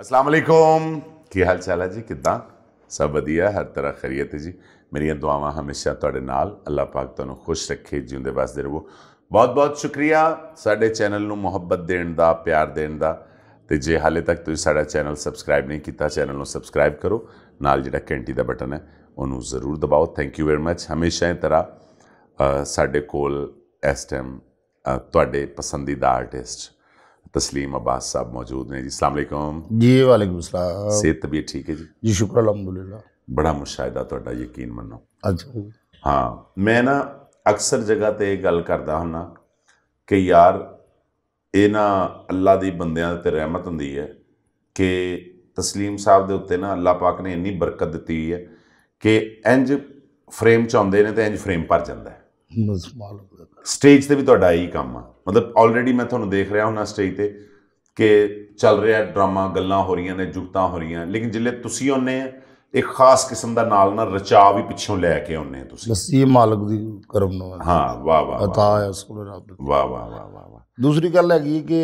ਅਸਲਾਮ ਅਲੈਕੁਮ ਕੀ ਹਾਲ ਚਾਲ ਹੈ ਜੀ ਕਿਦਾਂ ਸਭ ਵਧੀਆ ਹਰ ਤਰ੍ਹਾਂ ਖਰੀਅਤ ਹੈ ਜੀ ਮੇਰੀਆਂ ਦੁਆਵਾਂ ਹਮੇਸ਼ਾ ਤੁਹਾਡੇ ਨਾਲ ਅੱਲਾਹ ਪਾਕ ਤੁਹਾਨੂੰ ਖੁਸ਼ ਰੱਖੇ ਜਿਉਂਦੇ ਵਸਦੇ ਰਹੋ ਬਹੁਤ ਬਹੁਤ ਸ਼ੁਕਰੀਆ ਸਾਡੇ ਚੈਨਲ ਨੂੰ ਮੁਹੱਬਤ ਦੇਣ ਦਾ ਪਿਆਰ ਦੇਣ ਦਾ ਤੇ ਜੇ ਹਾਲੇ ਤੱਕ ਤੁਸੀਂ ਸਾਡਾ ਚੈਨਲ ਸਬਸਕ੍ਰਾਈਬ ਨਹੀਂ ਕੀਤਾ ਚੈਨਲ ਨੂੰ ਸਬਸਕ੍ਰਾਈਬ ਕਰੋ ਨਾਲ ਜਿਹੜਾ ਘੰਟੀ ਦਾ ਬਟਨ ਹੈ ਉਹਨੂੰ ਜ਼ਰੂਰ ਦਬਾਓ ਥੈਂਕ ਯੂ ਵੈਰੀ ਮੱਚ ਹਮੇਸ਼ਾ ਇਸ ਤਰ੍ਹਾਂ ਸਾਡੇ ਕੋਲ ਇਸ ਟਾਈਮ ਤੁਹਾਡੇ ਪਸੰਦੀਦਾ ਆਰਟਿਸਟ ਤਸਲੀਮ ਅਬਾਸ ਸਾਹਿਬ ਮੌਜੂਦ ਨੇ ਜੀ ਅਸਲਾਮ ਅਲੈਕਮ ਜੀ ਵਾਲੇਕੁਮ ਸਲਾਮ ਸਿਹਤ ਵੀ ਠੀਕ ਹੈ ਜੀ ਜੀ ਸ਼ੁਕਰ ਅਲਹਮਦੁਲਿਲਾ ਬੜਾ ਮੁਸ਼ਾਹਦਾ ਤੁਹਾਡਾ ਯਕੀਨ ਮੰਨੋ ਅੱਛਾ ਹਾਂ ਮੈਂ ਨਾ ਅਕਸਰ ਜਗ੍ਹਾ ਤੇ ਇਹ ਗੱਲ ਕਰਦਾ ਹੁੰਨਾ ਕਿ ਯਾਰ ਇਹ ਨਾ ਅੱਲਾ ਦੀ ਬੰਦਿਆਂ ਤੇ ਰਹਿਮਤ ਹੁੰਦੀ ਹੈ ਕਿ ਤਸਲੀਮ ਸਾਹਿਬ ਦੇ ਉੱਤੇ ਨਾ ਅੱਲਾ ਪਾਕ ਨੇ ਇੰਨੀ ਬਰਕਤ ਦਿੱਤੀ ਹੈ ਕਿ ਇੰਜ ਫਰੇਮ ਚ ਆਉਂਦੇ ਨੇ ਤੇ ਇੰਜ ਫਰੇਮ ਭਰ ਜਾਂਦਾ ਹੈ ਸਟੇਜ ਤੇ ਵੀ ਤੁਹਾਡਾ ਇਹੀ ਕੰਮ ਆ ਮਤਲਬ ਆਲਰੇਡੀ ਮੈਂ ਤੁਹਾਨੂੰ ਦੇਖ ਰਿਹਾ ਹੁਣਾ ਸਟੇਜ ਤੇ ਕਿ ਚੱਲ ਰਿਹਾ ਡਰਾਮਾ ਗੱਲਾਂ ਹੋ ਰਹੀਆਂ ਨੇ ਜੁਗਤਾਂ ਹੋ ਰਹੀਆਂ ਲੇਕਿਨ ਜਿੱਲੇ ਤੁਸੀਂ ਆਉਨੇ ਆ ਇੱਕ ਖਾਸ ਕਿਸਮ ਦਾ ਨਾਲ ਨਾਲ ਰਚਾ ਵੀ ਪਿੱਛੋਂ ਲੈ ਕੇ ਆਉਨੇ ਆ ਤੁਸੀਂ ਬਸ ਇਹ ਮਾਲਕ ਦੀ ਕਰਮ ਨੂੰ ਹਾਂ ਵਾਹ ਵਾਹ ਅਤਾ ਆ ਸੋਲੇ ਰੱਬ ਵਾਹ ਵਾਹ ਵਾਹ ਵਾਹ ਦੂਸਰੀ ਗੱਲ ਹੈਗੀ ਕਿ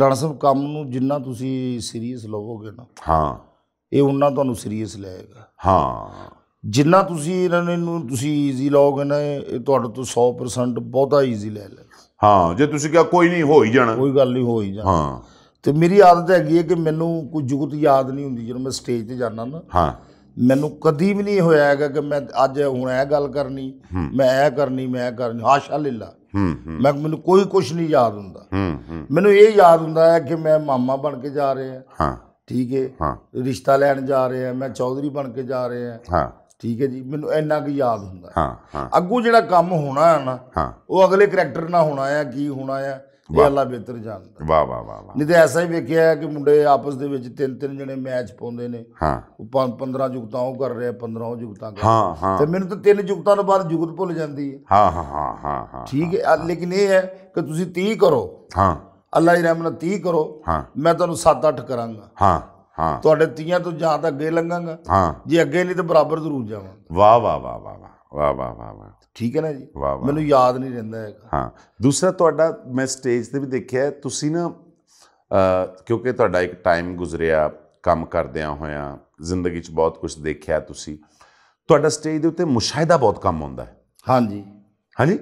ਰਾਣਾ ਸਾਹਿਬ ਕੰਮ ਨੂੰ ਜਿੰਨਾ ਤੁਸੀਂ ਸੀਰੀਅਸ ਲਵੋਗੇ ਨਾ ਹਾਂ ਇਹ ਉਹਨਾਂ ਤੁਹਾਨੂੰ ਸੀਰੀਅਸ ਲਏਗਾ ਹਾਂ ਜਿੰਨਾ ਤੁਸੀਂ ਇਹਨਾਂ ਨੇ ਨੂੰ ਤੁਸੀਂ ਈਜ਼ੀ ਲਓਗੇ ਨਾ ਇਹ ਤੁਹਾਡੇ ਤੋਂ 100% ਬਹੁਤਾ ਈਜ਼ੀ ਲੈ ਲੈ ਹਾਂ ਜੇ ਤੁਸੀਂ ਕਿਹਾ ਕੋਈ ਨਹੀਂ ਹੋ ਹੀ ਜਾਣਾ ਕੋਈ ਗੱਲ ਨਹੀਂ ਹੋ ਹੀ ਜਾਣਾ ਹਾਂ ਤੇ ਮੇਰੀ ਆਦਤ ਹੈਗੀ ਹੈ ਕਿ ਮੈਨੂੰ ਕੋਈ ਜੁਗਤ ਯਾਦ ਨਹੀਂ ਹੁੰਦੀ ਜਦੋਂ ਮੈਂ ਸਟੇਜ ਤੇ ਜਾਂਦਾ ਨਾ ਹਾਂ ਮੈਨੂੰ ਕਦੀ ਵੀ ਨਹੀਂ ਹੋਇਆ ਹੈਗਾ ਕਿ ਮੈਂ ਅੱਜ ਹੁਣ ਇਹ ਗੱਲ ਕਰਨੀ ਮੈਂ ਇਹ ਕਰਨੀ ਮੈਂ ਇਹ ਕਰਨੀ ਹਾਸ਼ਾ ਲਿਲਾ ਹੂੰ ਮੈਨੂੰ ਕੋਈ ਕੁਝ ਨਹੀਂ ਯਾਦ ਹੁੰਦਾ ਮੈਨੂੰ ਇਹ ਯਾਦ ਹੁੰਦਾ ਹੈ ਕਿ ਮੈਂ ਮਾਮਾ ਬਣ ਕੇ ਜਾ ਰਿਹਾ ਹਾਂ ਠੀਕ ਹੈ ਹਾਂ ਰਿਸ਼ਤਾ ਲੈਣ ਜਾ ਰਿਹਾ ਮੈਂ ਚੌਧਰੀ ਬਣ ਕੇ ਜਾ ਰਿਹਾ ਹਾਂ ਠੀਕ ਹੈ ਜੀ ਮੈਨੂੰ ਇੰਨਾ ਕੁ ਯਾਦ ਹੁੰਦਾ ਹਾਂ ਹਾਂ ਅੱਗੂ ਜਿਹੜਾ ਕੰਮ ਹੋਣਾ ਹੈ ਨਾ ਉਹ ਅਗਲੇ ਕੈਰੈਕਟਰ ਨਾਲ ਹੋਣਾ ਹੈ ਕੀ ਹੋਣਾ ਹੈ ਇਹ ਅੱਲਾ ਬਿਹਤਰ ਜਾਣਦਾ ਵਾਹ ਵਾਹ ਵਾਹ ਨਹੀਂ ਤੇ ਐਸਾ ਹੀ ਵੇਖਿਆ ਹੈ ਕਿ ਮੁੰਡੇ ਆਪਸ ਦੇ ਵਿੱਚ ਤਿੰਨ ਤਿੰਨ ਜਣੇ ਮੈਚ ਪਾਉਂਦੇ ਨੇ ਹਾਂ ਉਹ 15 ਜੁਗਤਾਂ ਉਹ ਕਰ ਰਿਹਾ 15 ਉਹ ਜੁਗਤਾਂ ਕਰ ਹਾਂ ਹਾਂ ਤੇ ਮੈਨੂੰ ਤਾਂ ਤਿੰਨ ਜੁਗਤਾਂ ਤੋਂ ਬਾਅਦ ਜੁਗਤ ਭੁੱਲ ਜਾਂਦੀ ਹੈ ਹਾਂ ਹਾਂ ਹਾਂ ਹਾਂ ਹਾਂ ਠੀਕ ਹੈ ਲੇਕਿਨ ਇਹ ਹੈ ਕਿ ਤੁਸੀਂ 30 ਕਰੋ ਹਾਂ ਅੱਲਾ ਦੀ ਰਹਿਮਤ ਨਾਲ 30 ਕਰੋ ਹਾਂ ਮੈਂ ਤੁਹਾਨੂੰ 7-8 ਕਰਾਂਗਾ ਹਾਂ ਹਾਂ ਤੁਹਾਡੇ ਤੀਆਂ ਤੋਂ ਜਾਂ ਤਾਂ ਅੱਗੇ ਲੰਘਾਂਗਾ ਹਾਂ ਜੇ ਅੱਗੇ ਨਹੀਂ ਤਾਂ ਬਰਾਬਰ ਜ਼ਰੂਰ ਜਾਵਾਂ ਵਾਹ ਵਾਹ ਵਾਹ ਵਾਹ ਵਾਹ ਵਾਹ ਵਾਹ ਵਾਹ ਠੀਕ ਹੈ ਨਾ ਜੀ ਮੈਨੂੰ ਯਾਦ ਨਹੀਂ ਰਹਿੰਦਾ ਹੈਗਾ ਹਾਂ ਦੂਸਰਾ ਤੁਹਾਡਾ ਮੈਂ ਸਟੇਜ ਤੇ ਵੀ ਦੇਖਿਆ ਤੁਸੀਂ ਨਾ ਕਿਉਂਕਿ ਤੁਹਾਡਾ ਇੱਕ ਟਾਈਮ ਗੁਜ਼ਰਿਆ ਕੰਮ ਕਰਦਿਆਂ ਹੋਇਆਂ ਜ਼ਿੰਦਗੀ 'ਚ ਬਹੁਤ ਕੁਝ ਦੇਖਿਆ ਤੁਸੀਂ ਤੁਹਾਡਾ ਸਟੇਜ ਦੇ ਉੱਤੇ ਮੁਸ਼ਾਹਦਾ ਬਹੁਤ ਕੰਮ ਹੁੰਦਾ ਹੈ ਹਾਂਜੀ ਹਾਂਜੀ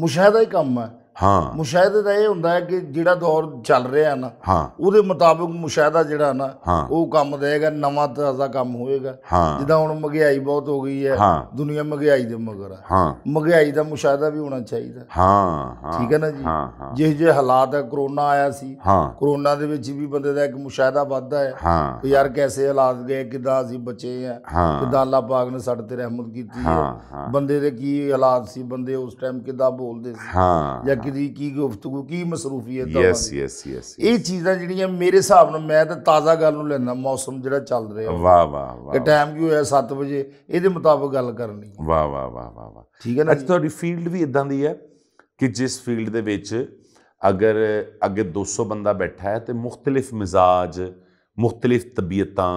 ਮੁਸ਼ਾਹਦਾ ਹੀ ਕੰਮ ਹੈ ਹਾਂ ਮੁਸ਼ਾਹਦਾ ਤਾਂ ਇਹ ਹੁੰਦਾ ਹੈ ਕਿ ਜਿਹੜਾ ਦੌਰ ਚੱਲ ਰਿਹਾ ਨਾ ਹਾਂ ਉਹਦੇ ਮੁਤਾਬਕ ਮੁਸ਼ਾਹਦਾ ਜਿਹੜਾ ਨਾ ਉਹ ਕੰਮ ਦੇਗਾ ਨਵਾਂ ਤਾਜ਼ਾ ਕੰਮ ਹੋਏਗਾ ਜਿੱਦਾਂ ਹੁਣ ਮਹਿੰਗਾਈ ਬਹੁਤ ਹੋ ਗਈ ਹੈ ਦੁਨੀਆ ਮਹਿੰਗਾਈ ਦੇ ਮਗਰ ਹੈ ਮਹਿੰਗਾਈ ਦਾ ਮੁਸ਼ਾਹਦਾ ਵੀ ਹੋਣਾ ਚਾਹੀਦਾ ਹਾਂ ਹਾਂ ਠੀਕ ਹੈ ਨਾ ਜੀ ਜਿਹੇ ਜਿਹੇ ਹਾਲਾਤ ਹੈ ਕਰੋਨਾ ਆਇਆ ਸੀ ਕਰੋਨਾ ਦੇ ਵਿੱਚ ਵੀ ਬੰਦੇ ਦਾ ਇੱਕ ਮੁਸ਼ਾਹਦਾ ਵੱਧਦਾ ਹੈ ਕਿ ਯਾਰ ਕੈਸੇ ਹਾਲਾਤ ਗਏ ਕਿਦਾਂ ਅਸੀਂ ਬਚੇ ਆ ਕਿਦਾਂ ਅੱਲਾਹ ਪਾਕ ਨੇ ਸਾਡੇ ਤੇ ਰਹਿਮਤ ਕੀਤੀ ਹੈ ਬੰਦੇ ਦੇ ਕੀ ਹਾਲਾਤ ਸੀ ਬੰਦੇ ਉਸ ਟਾਈਮ ਕਿਦਾਂ ਬੋਲਦੇ ਸੀ ਹਾਂ ਜਾਂ ਕਿ ਦੀ ਕੀ ਗੁਫ਼ਤਗੂ ਕੀ ਮਸਰੂਫੀਅਤ ਦਾ ਯੈਸ ਯੈਸ ਯੈਸ ਇਹ ਚੀਜ਼ਾਂ ਜਿਹੜੀਆਂ ਮੇਰੇ ਹਿਸਾਬ ਨਾਲ ਮੈਂ ਤਾਂ ਤਾਜ਼ਾ ਗੱਲ ਨੂੰ ਲੈਣਾ ਮੌਸਮ ਜਿਹੜਾ ਚੱਲ ਰਿਹਾ ਵਾਹ ਵਾਹ ਵਾਹ ਕਿ ਟਾਈਮ ਕੀ ਹੋਇਆ 7 ਵਜੇ ਇਹਦੇ ਮੁਤਾਬਕ ਗੱਲ ਕਰਨੀ ਵਾਹ ਵਾਹ ਵਾਹ ਵਾਹ ਵਾਹ ਠੀਕ ਹੈ ਨਾ ਅੱਜ ਤੁਹਾਡੀ ਫੀਲਡ ਵੀ ਇਦਾਂ ਦੀ ਹੈ ਕਿ ਜਿਸ ਫੀਲਡ ਦੇ ਵਿੱਚ ਅਗਰ ਅੱਗੇ 200 ਬੰਦਾ ਬੈਠਾ ਹੈ ਤੇ ਮੁxtਲਿਫ ਮਿਜ਼ਾਜ ਮੁxtਲਿਫ ਤਬੀਅਤਾਂ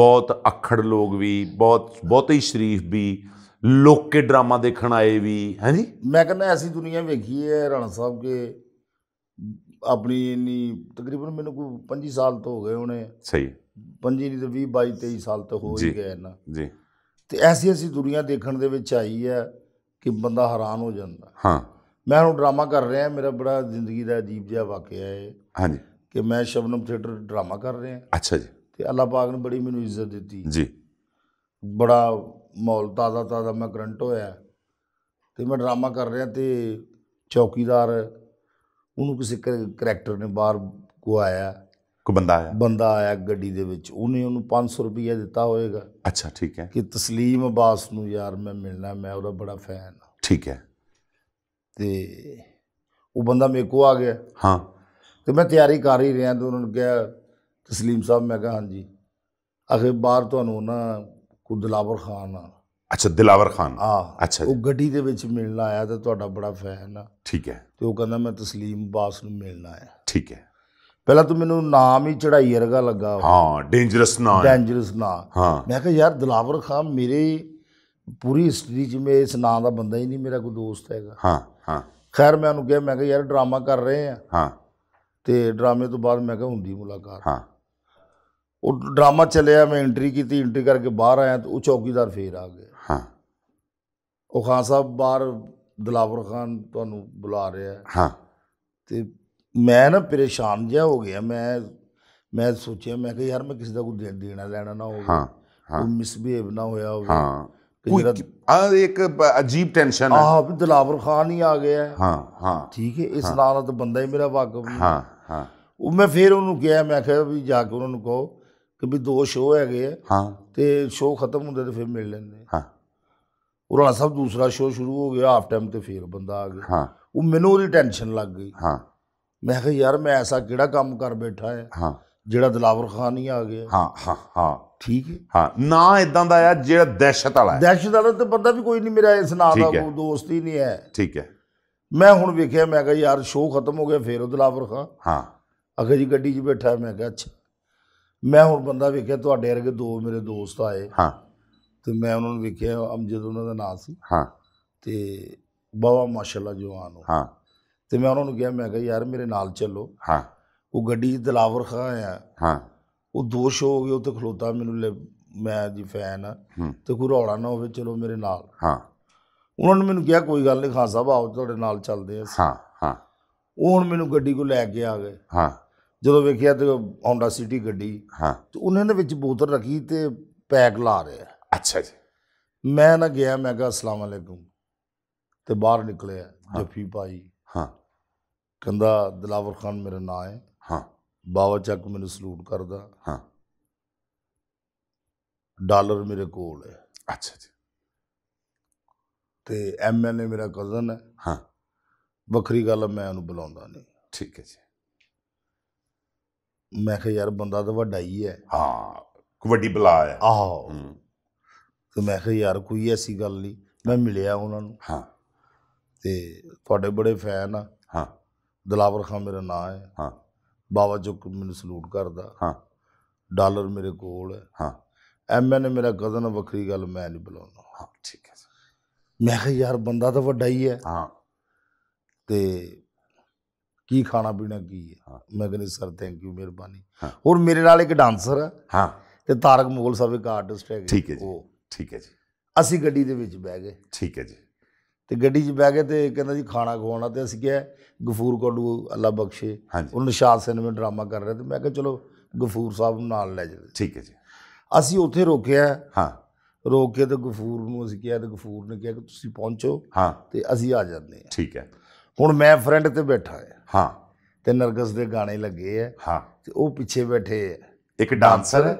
ਬਹੁਤ ਅਖੜ ਲੋਕ ਵੀ ਬਹੁਤ ਬਹੁਤ ਹੀ ਸ਼ਰੀਫ ਵੀ ਲੋਕ ਕੇ ਡਰਾਮਾ ਦੇਖਣ ਆਏ ਵੀ ਹਾਂਜੀ ਮੈਂ ਕਹਿੰਦਾ ਐਸੀ ਦੁਨੀਆ ਵੇਖੀ ਹੈ ਰਾਣਾ ਸਾਹਿਬ ਕੇ ਆਪਣੀ ਇੰਨੀ ਤਕਰੀਬਨ ਮੈਨੂੰ ਕੋਈ 25 ਸਾਲ ਤੋਂ ਹੋ ਗਏ ਹੋਣੇ ਸਹੀ 25 ਨਹੀਂ ਤੇ 20 22 23 ਸਾਲ ਤੋਂ ਹੋ ਹੀ ਗਏ ਨਾ ਜੀ ਤੇ ਐਸੀ ਐਸੀ ਦੁਨੀਆ ਦੇਖਣ ਦੇ ਵਿੱਚ ਆਈ ਹੈ ਕਿ ਬੰਦਾ ਹੈਰਾਨ ਹੋ ਜਾਂਦਾ ਹਾਂ ਮੈਂ ਹੁਣ ਡਰਾਮਾ ਕਰ ਰਿਹਾ ਮੇਰਾ ਬੜਾ ਜ਼ਿੰਦਗੀ ਦਾ ਅਜੀਬ ਜਿਹਾ ਵਾਕਿਆ ਹੈ ਹਾਂਜੀ ਕਿ ਮੈਂ ਸ਼ਬਨਮ ਥੀਏਟਰ ਡਰਾਮਾ ਕਰ ਰਿਹਾ ਅੱਛਾ ਜੀ ਤੇ ਅੱਲਾਹ ਪਾਕ ਨੇ ਬੜੀ ਮੈਨੂੰ ਇੱਜ਼ਤ ਦਿੱਤੀ ਜੀ ਬੜਾ ਮੌਲ ਤਾਜ਼ਾ ਤਾਜ਼ਾ ਮੈਂ ਗਰੰਟ ਹੋਇਆ ਤੇ ਮੈਂ ਡਰਾਮਾ ਕਰ ਰਿਹਾ ਤੇ ਚੌਕੀਦਾਰ ਉਹਨੂੰ ਕਿਸੇ ਕਰੈਕਟਰ ਨੇ ਬਾਹਰ ਕੋ ਆਇਆ ਕੋ ਬੰਦਾ ਆਇਆ ਬੰਦਾ ਆਇਆ ਗੱਡੀ ਦੇ ਵਿੱਚ ਉਹਨੇ ਉਹਨੂੰ 500 ਰੁਪਏ ਦਿੱਤਾ ਹੋਵੇਗਾ ਅੱਛਾ ਠੀਕ ਹੈ ਕਿ ਤਸਲੀਮ ਅਬਾਸ ਨੂੰ ਯਾਰ ਮੈਂ ਮਿਲਣਾ ਮੈਂ ਉਹਦਾ ਬੜਾ ਫੈਨ ਹਾਂ ਠੀਕ ਹੈ ਤੇ ਉਹ ਬੰਦਾ ਮੇਰੇ ਕੋ ਆ ਗਿਆ ਹਾਂ ਤੇ ਮੈਂ ਤਿਆਰੀ ਕਰ ਹੀ ਰਿਹਾ ਤੇ ਉਹਨਾਂ ਨੇ ਕਿਹਾ ਤਸਲੀਮ ਸਾਹਿਬ ਮੈਂ ਕਿਹਾ ਹਾਂਜੀ ਅਖੇ ਬਾਹਰ ਤੁਹਾਨੂੰ ਨਾ ਉਹ ਦਿਲਾਵਰ ਖਾਨ ਨਾਲ ਅੱਛਾ ਦਿਲਾਵਰ ਖਾਨ ਆ ਅੱਛਾ ਉਹ ਗੱਡੀ ਦੇ ਵਿੱਚ ਮਿਲਣ ਆਇਆ ਤੇ ਤੁਹਾਡਾ ਬੜਾ ਫੈਨ ਆ ਠੀਕ ਹੈ ਤੇ ਉਹ ਕਹਿੰਦਾ ਮੈਂ ਤਸਲੀਮ ਬਾਸ ਨੂੰ ਮਿਲਣ ਆਇਆ ਠੀਕ ਹੈ ਪਹਿਲਾਂ ਤਾਂ ਮੈਨੂੰ ਨਾਮ ਹੀ ਚੜਾਈ ਵਰਗਾ ਲੱਗਾ ਹਾਂ ਡੇਂਜਰਸ ਨਾਮ ਡੇਂਜਰਸ ਨਾਮ ਹਾਂ ਮੈਂ ਕਿਹਾ ਯਾਰ ਦਿਲਾਵਰ ਖਾਨ ਮੇਰੇ ਪੂਰੀ ਹਿਸਟਰੀ 'ਚ ਮੇ ਇਸ ਨਾਮ ਦਾ ਬੰਦਾ ਹੀ ਨਹੀਂ ਮੇਰਾ ਕੋਈ ਦੋਸਤ ਹੈਗਾ ਹਾਂ ਹਾਂ ਖੈਰ ਮੈਂ ਉਹਨੂੰ ਕਿਹਾ ਮੈਂ ਕਿਹਾ ਯਾਰ ਡਰਾਮਾ ਕਰ ਰਹੇ ਆ ਹਾਂ ਤੇ ਡਰਾਮੇ ਤੋਂ ਬਾਅਦ ਮੈਂ ਕਿਹਾ ਹੁੰਦੀ ਮੁਲਾਕਾਤ ਹਾਂ वो ड्रामा चले मैं एंट्री की थी एंट्री करके बाहर आया तो वो चौकीदार फिर आ गए हाँ वो खान साहब बाहर ਦਿਲਾਵਰ ਖਾਨ ਤੁਹਾਨੂੰ ਬੁਲਾ ਰਿਹਾ ਹਾਂ ਤੇ ਮੈਂ ਨਾ ਪਰੇਸ਼ਾਨ ਜਿਹਾ ਹੋ ਗਿਆ ਮੈਂ ਮੈਂ ਸੋਚਿਆ ਮੈਂ ਕਿ ਯਾਰ ਮੈਂ ਕਿਸੇ ਦਾ ਕੋਈ ਦੇਣਾ ਲੈਣਾ ਨਾ ਹੋਵੇ ਹਾਂ ਹਾਂ ਮਿਸਬੀਹੇਵ ਨਾ ਹੋਇਆ ਹੋਵੇ ਹਾਂ ਕੋਈ ਆ ਇੱਕ ਅਜੀਬ ਟੈਨਸ਼ਨ ਹੈ ਆਹ ਦਿਲਾਵਰ ਖਾਨ ਹੀ ਆ ਗਿਆ ਹਾਂ ਹਾਂ ਠੀਕ ਹੈ ਇਸ ਨਾਲ ਤਾਂ ਬੰਦਾ ਹੀ ਮੇਰਾ ਵਾਕਫ ਹਾਂ ਹਾਂ ਉਹ ਮੈਂ ਫਿਰ ਉਹਨੂੰ ਕਿਹਾ ਮੈਂ ਕਿਹਾ ਵੀ ਜਾ ਕੇ ਉਹਨਾਂ ਨੂੰ ਕਹੋ ਕਿ ਵੀ ਦੋ ਸ਼ੋਅ ਹੈਗੇ ਆ ਹਾਂ ਤੇ ਸ਼ੋਅ ਖਤਮ ਹੁੰਦੇ ਤੇ ਫਿਰ ਮਿਲ ਲੈਂਦੇ ਹਾਂ ਉਹਨਾਂ ਸਭ ਦੂਸਰਾ ਸ਼ੋਅ ਸ਼ੁਰੂ ਹੋ ਗਿਆ ਹਾਫ ਟਾਈਮ ਤੇ ਫਿਰ ਬੰਦਾ ਆ ਗਿਆ ਹਾਂ ਉਹ ਮੈਨੂੰ ਉਹਦੀ ਟੈਨਸ਼ਨ ਲੱਗ ਗਈ ਹਾਂ ਮੈਂ ਕਿਹਾ ਯਾਰ ਮੈਂ ਐਸਾ ਕਿਹੜਾ ਕੰਮ ਕਰ ਬੈਠਾ ਆ ਹਾਂ ਜਿਹੜਾ ਦਲਾਵਰ ਖਾਨ ਹੀ ਆ ਗਿਆ ਹਾਂ ਹਾਂ ਹਾਂ ਠੀਕ ਹੈ ਹਾਂ ਨਾ ਇਦਾਂ ਦਾ ਆ ਜਿਹੜਾ ਦਹਿਸ਼ਤ ਵਾਲਾ ਹੈ ਦਹਿਸ਼ਤ ਵਾਲਾ ਤੇ ਬੰਦਾ ਵੀ ਕੋਈ ਨਹੀਂ ਮੇਰਾ ਇਸ ਨਾਲ ਦਾ ਕੋਈ ਦੋਸਤ ਹੀ ਨਹੀਂ ਹੈ ਠੀਕ ਹੈ ਮੈਂ ਹੁਣ ਵੇਖਿਆ ਮੈਂ ਕਿਹਾ ਯਾਰ ਸ਼ੋਅ ਖਤਮ ਹੋ ਗਿਆ ਫੇਰ ਉਹ ਦਲਾਵਰ ਖਾਨ ਹਾਂ ਅਗਰ ਜੀ ਗੱਡੀ 'ਚ ਬੈਠਾ ਮੈਂ ਕਿਹਾ ਅੱਛਾ ਮੈਂ ਹੁਣ ਬੰਦਾ ਵੇਖਿਆ ਤੁਹਾਡੇ ਵਰਗੇ ਦੋ ਮੇਰੇ ਦੋਸਤ ਆਏ ਹਾਂ ਤੇ ਮੈਂ ਉਹਨਾਂ ਨੂੰ ਵੇਖਿਆ ਅਮਜਦ ਉਹਨਾਂ ਦਾ ਨਾਮ ਸੀ ਹਾਂ ਤੇ ਬਾਵਾ ਮਾਸ਼ਾਅੱਲਾ ਜਵਾਨ ਹੋ ਹਾਂ ਤੇ ਮੈਂ ਉਹਨਾਂ ਨੂੰ ਕਿਹਾ ਮੈਂ ਕਿਹਾ ਯਾਰ ਮੇਰੇ ਨਾਲ ਚੱਲੋ ਹਾਂ ਉਹ ਗੱਡੀ ਦਲਾਵਰ ਖਾਂ ਆ ਹਾਂ ਉਹ ਦੋ ਸ਼ੋ ਹੋ ਗਏ ਉੱਥੇ ਖਲੋਤਾ ਮੈਨੂੰ ਮੈਂ ਜੀ ਫੈਨ ਆ ਤੇ ਕੋਈ ਰੌਲਾ ਨਾ ਹੋਵੇ ਚਲੋ ਮੇਰੇ ਨਾਲ ਹਾਂ ਉਹਨਾਂ ਨੇ ਮੈਨੂੰ ਕਿਹਾ ਕੋਈ ਗੱਲ ਨਹੀਂ ਖਾਨ ਸਾਹਿਬ ਆਓ ਤੁਹਾਡੇ ਨਾਲ ਚੱਲਦੇ ਆ ਹਾਂ ਹਾਂ ਉਹ ਹੁਣ ਮੈਨੂੰ ਗੱਡੀ ਕੋ ਲੈ ਕੇ ਆ ਗਏ ਹਾਂ ਜਦੋਂ ਵੇਖਿਆ ਤੇ ਹੌਂਡਾ ਸਿਟੀ ਗੱਡੀ ਹਾਂ ਤੇ ਉਹਨੇ ਨੇ ਵਿੱਚ ਬੋਤਲ ਰੱਖੀ ਤੇ ਪੈਕ ਲਾ ਰਿਹਾ ਅੱਛਾ ਜੀ ਮੈਂ ਨਾ ਗਿਆ ਮੈਂ ਕਿਹਾ ਅਸਲਾਮ ਅਲੈਕੁਮ ਤੇ ਬਾਹਰ ਨਿਕਲਿਆ ਜੱਫੀ ਪਾਈ ਹਾਂ ਕਹਿੰਦਾ ਦਿਲਾਵਰ ਖਾਨ ਮੇਰਾ ਨਾਂ ਹੈ ਹਾਂ ਬਾਵਾ ਚੱਕ ਮੈਨੂੰ ਸਲੂਟ ਕਰਦਾ ਹਾਂ ਡਾਲਰ ਮੇਰੇ ਕੋਲ ਹੈ ਅੱਛਾ ਜੀ ਤੇ ਐਮਐਲਏ ਮੇਰਾ ਕਜ਼ਨ ਹੈ ਹਾਂ ਵੱਖਰੀ ਗੱਲ ਮੈਂ ਉਹਨੂੰ ਬੁਲਾਉਂਦਾ ਨਹੀਂ ਠੀਕ ਹੈ ਜੀ ਮੈਂ ਕਿਹਾ ਯਾਰ ਬੰਦਾ ਤਾਂ ਵੱਡਾ ਹੀ ਹੈ ਹਾਂ ਕਬੱਡੀ ਬਲਾ ਹੈ ਆਹੋ ਤੇ ਮੈਂ ਕਿਹਾ ਯਾਰ ਕੋਈ ਐਸੀ ਗੱਲ ਨਹੀਂ ਮੈਂ ਮਿਲਿਆ ਉਹਨਾਂ ਨੂੰ ਹਾਂ ਤੇ ਤੁਹਾਡੇ ਬੜੇ ਫੈਨ ਆ ਹਾਂ ਦਲਾਵਰ ਖਾਨ ਮੇਰਾ ਨਾਮ ਹੈ ਹਾਂ ਬਾਬਾ ਜੁਕ ਮੈਨੂੰ ਸਲੂਟ ਕਰਦਾ ਹਾਂ ਡਾਲਰ ਮੇਰੇ ਕੋਲ ਹੈ ਹਾਂ ਐਮਐਨ ਮੇਰਾ ਕਜ਼ਨ ਵੱਖਰੀ ਗੱਲ ਮੈਂ ਨਹੀਂ ਬੁਲਾਉਣਾ ਹਾਂ ਠੀਕ ਹੈ ਮੈਂ ਕਿਹਾ ਯਾਰ ਬੰਦਾ ਤਾਂ ਵੱਡਾ ਹੀ ਹੈ ਹਾਂ ਤੇ ਕੀ ਖਾਣਾ ਪੀਣਾ ਕੀ ਹੈ ਮੈਂ ਕਹਿੰਦਾ ਸਰ ਥੈਂਕ ਯੂ ਮਿਹਰਬਾਨੀ ਹੋਰ ਮੇਰੇ ਨਾਲ ਇੱਕ ਡਾਂਸਰ ਹੈ ਹਾਂ ਤੇ ਤਾਰਕ ਮੋਗਲ ਸਾਹਿਬ ਇੱਕ ਆਰਟਿਸਟ ਹੈ ਠੀਕ ਹੈ ਜੀ ਉਹ ਠੀਕ ਹੈ ਜੀ ਅਸੀਂ ਗੱਡੀ ਦੇ ਵਿੱਚ ਬਹਿ ਗਏ ਠੀਕ ਹੈ ਜੀ ਤੇ ਗੱਡੀ 'ਚ ਬਹਿ ਗਏ ਤੇ ਕਹਿੰਦਾ ਜੀ ਖਾਣਾ ਖਵਾਉਣਾ ਤੇ ਅਸੀਂ ਕਿਹਾ ਗਫੂਰ ਕੋਡੂ ਅੱਲਾ ਬਖਸ਼ੇ ਉਹ ਨਿਸ਼ਾਦ ਸਿਨੇਮੇ ਡਰਾਮਾ ਕਰ ਰਿਹਾ ਤੇ ਮੈਂ ਕਿਹਾ ਚਲੋ ਗਫੂਰ ਸਾਹਿਬ ਨੂੰ ਨਾਲ ਲੈ ਜਾਵੇ ਠੀਕ ਹੈ ਜੀ ਅਸੀਂ ਉੱਥੇ ਰੋਕਿਆ ਹਾਂ ਰੋਕ ਕੇ ਤੇ ਗਫੂਰ ਨੂੰ ਅਸੀਂ ਕਿਹਾ ਤੇ ਗਫੂਰ ਨੇ ਕਿਹਾ ਕਿ ਤੁਸੀਂ ਪਹੁੰਚੋ ਹਾਂ ਤੇ ਅਸੀਂ ਆ ਜਾਂਦੇ ਹਾਂ ਠੀਕ ਹੈ ਹੁਣ ਮੈਂ ਫਰੈਂਡ ਤੇ ਬੈਠਾ ਹਾਂ ਹਾਂ ਤੇ ਨਰਗਸ ਦੇ ਗਾਣੇ ਲੱਗੇ ਆ ਹਾਂ ਤੇ ਉਹ ਪਿੱਛੇ ਬੈਠੇ ਆ ਇੱਕ ਡਾਂਸਰ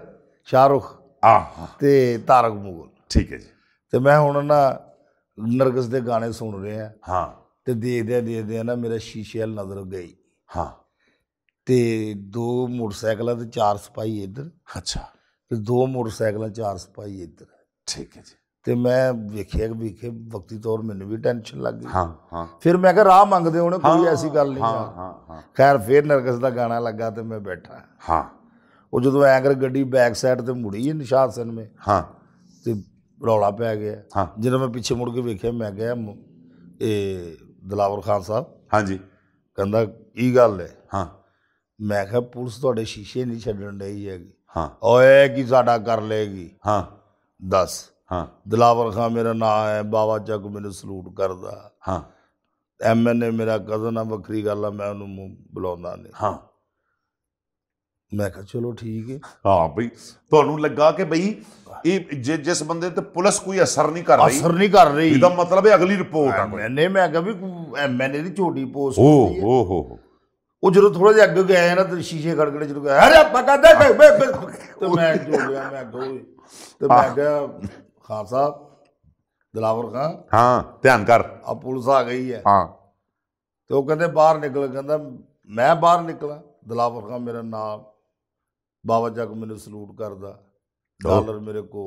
ਸ਼ਾਹਰੁਖ ਆਹ ਤੇ ਤਾਰਕ ਮੁਗਲ ਠੀਕ ਹੈ ਜੀ ਤੇ ਮੈਂ ਹੁਣ ਨਾ ਨਰਗਸ ਦੇ ਗਾਣੇ ਸੁਣ ਰਿਹਾ ਹਾਂ ਤੇ ਦੇਖਦੇ ਦੇਖਦੇ ਨਾ ਮੇਰੇ ਸ਼ੀਸ਼ੇ ਵੱਲ ਨਜ਼ਰ ਗਈ ਹਾਂ ਤੇ ਦੋ ਮੋਟਰਸਾਈਕਲਾਂ ਤੇ ਚਾਰ ਸਿਪਾਈ ਇੱਧਰ ਅੱਛਾ ਤੇ ਦੋ ਮੋਟਰਸਾਈਕਲਾਂ ਚਾਰ ਸਿਪਾਈ ਇੱਧਰ ਠੀਕ ਹੈ ਜੀ ਤੇ ਮੈਂ ਵੇਖਿਆ ਕਿ ਵੇਖੇ ਵਕਤੀ ਤੌਰ ਮੈਨੂੰ ਵੀ ਟੈਨਸ਼ਨ ਲੱਗ ਗਈ ਹਾਂ ਹਾਂ ਫਿਰ ਮੈਂ ਕਿਹਾ ਰਾਹ ਮੰਗਦੇ ਹੋਣੇ ਕੋਈ ਐਸੀ ਗੱਲ ਨਹੀਂ ਹਾਂ ਹਾਂ ਹਾਂ ਖੈਰ ਫੇਰ ਨਰਗਸ ਦਾ ਗਾਣਾ ਲੱਗਾ ਤੇ ਮੈਂ ਬੈਠਾ ਹਾਂ ਉਹ ਜਦੋਂ ਐਂਗਰ ਗੱਡੀ ਬੈਕ ਸਾਈਡ ਤੇ ਮੁੜੀ ਹੈ ਨਿਸ਼ਾਦ ਸਨ ਮੇ ਹਾਂ ਤੇ ਰੌਲਾ ਪੈ ਗਿਆ ਜਦੋਂ ਮੈਂ ਪਿੱਛੇ ਮੁੜ ਕੇ ਵੇਖਿਆ ਮੈਂ ਕਿਹਾ ਇਹ ਦਲਾਵਰ ਖਾਨ ਸਾਹਿਬ ਹਾਂਜੀ ਕਹਿੰਦਾ ਕੀ ਗੱਲ ਹੈ ਹਾਂ ਮੈਂ ਕਿਹਾ ਪੁਲਿਸ ਤੁਹਾਡੇ ਸ਼ੀਸ਼ੇ ਨਹੀਂ ਛੱਡਣ ਦੇਈ ਹੈਗੀ ਹਾਂ ਓਏ ਕੀ ਸਾਡਾ ਕਰ ਲੇਗੀ ਹਾਂ ਦੱਸ हाँ दिलावर खां मेरा ना है बाबा जग मेरे सलूट कर दा एन हाँ। ए मेरा कजन है बखरी गल मैं उन्होंने बुला हाँ मैं चलो ठीक है हाँ बी तो लगा कि बी जे जिस बंद पुलिस कोई असर नहीं कर असर नहीं कर रही मतलब है अगली रिपोर्ट मैं मैं भी एम एन ए छोटी पोस्ट हो हो हो जो थोड़ा जहा अगे गए ना तो शीशे खड़कड़े चलो अरे आप हाँ। तो मैं जो गया मैं अगो तो मैं हाँ। खान साहब दिलावर खान हाँ ध्यान कर अब पुलिस आ गई है हाँ तो कहते बहर निकल कहना मैं बहर निकला दिलावर खान मेरा नाम बाबा जग मैंने सल्यूट कर दिया डॉलर मेरे को